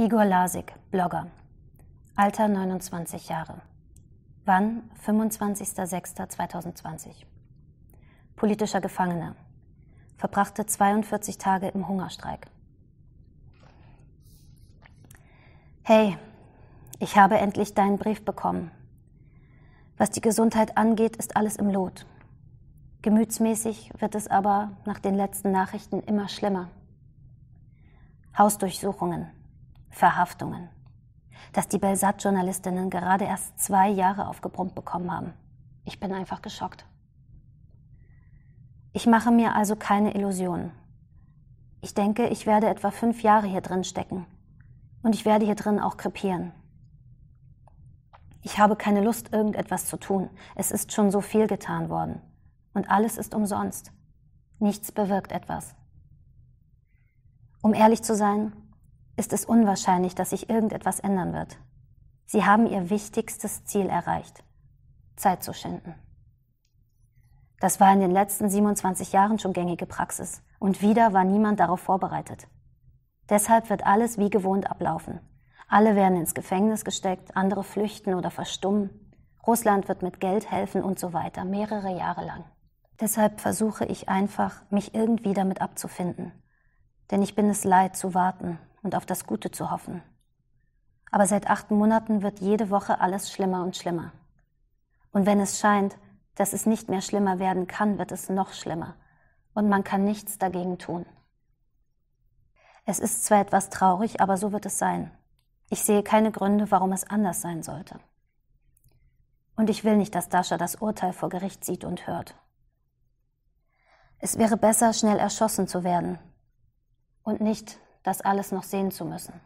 Igor Lasik, Blogger. Alter 29 Jahre. Wann? 25.06.2020. Politischer Gefangener. Verbrachte 42 Tage im Hungerstreik. Hey, ich habe endlich deinen Brief bekommen. Was die Gesundheit angeht, ist alles im Lot. Gemütsmäßig wird es aber nach den letzten Nachrichten immer schlimmer. Hausdurchsuchungen Verhaftungen. Dass die Belsat-Journalistinnen gerade erst zwei Jahre aufgebrummt bekommen haben. Ich bin einfach geschockt. Ich mache mir also keine Illusionen. Ich denke, ich werde etwa fünf Jahre hier drin stecken. Und ich werde hier drin auch krepieren. Ich habe keine Lust, irgendetwas zu tun. Es ist schon so viel getan worden. Und alles ist umsonst. Nichts bewirkt etwas. Um ehrlich zu sein, ist es unwahrscheinlich, dass sich irgendetwas ändern wird. Sie haben ihr wichtigstes Ziel erreicht, Zeit zu schinden. Das war in den letzten 27 Jahren schon gängige Praxis und wieder war niemand darauf vorbereitet. Deshalb wird alles wie gewohnt ablaufen. Alle werden ins Gefängnis gesteckt, andere flüchten oder verstummen. Russland wird mit Geld helfen und so weiter, mehrere Jahre lang. Deshalb versuche ich einfach, mich irgendwie damit abzufinden. Denn ich bin es leid zu warten und auf das Gute zu hoffen. Aber seit acht Monaten wird jede Woche alles schlimmer und schlimmer. Und wenn es scheint, dass es nicht mehr schlimmer werden kann, wird es noch schlimmer. Und man kann nichts dagegen tun. Es ist zwar etwas traurig, aber so wird es sein. Ich sehe keine Gründe, warum es anders sein sollte. Und ich will nicht, dass Dasha das Urteil vor Gericht sieht und hört. Es wäre besser, schnell erschossen zu werden und nicht das alles noch sehen zu müssen.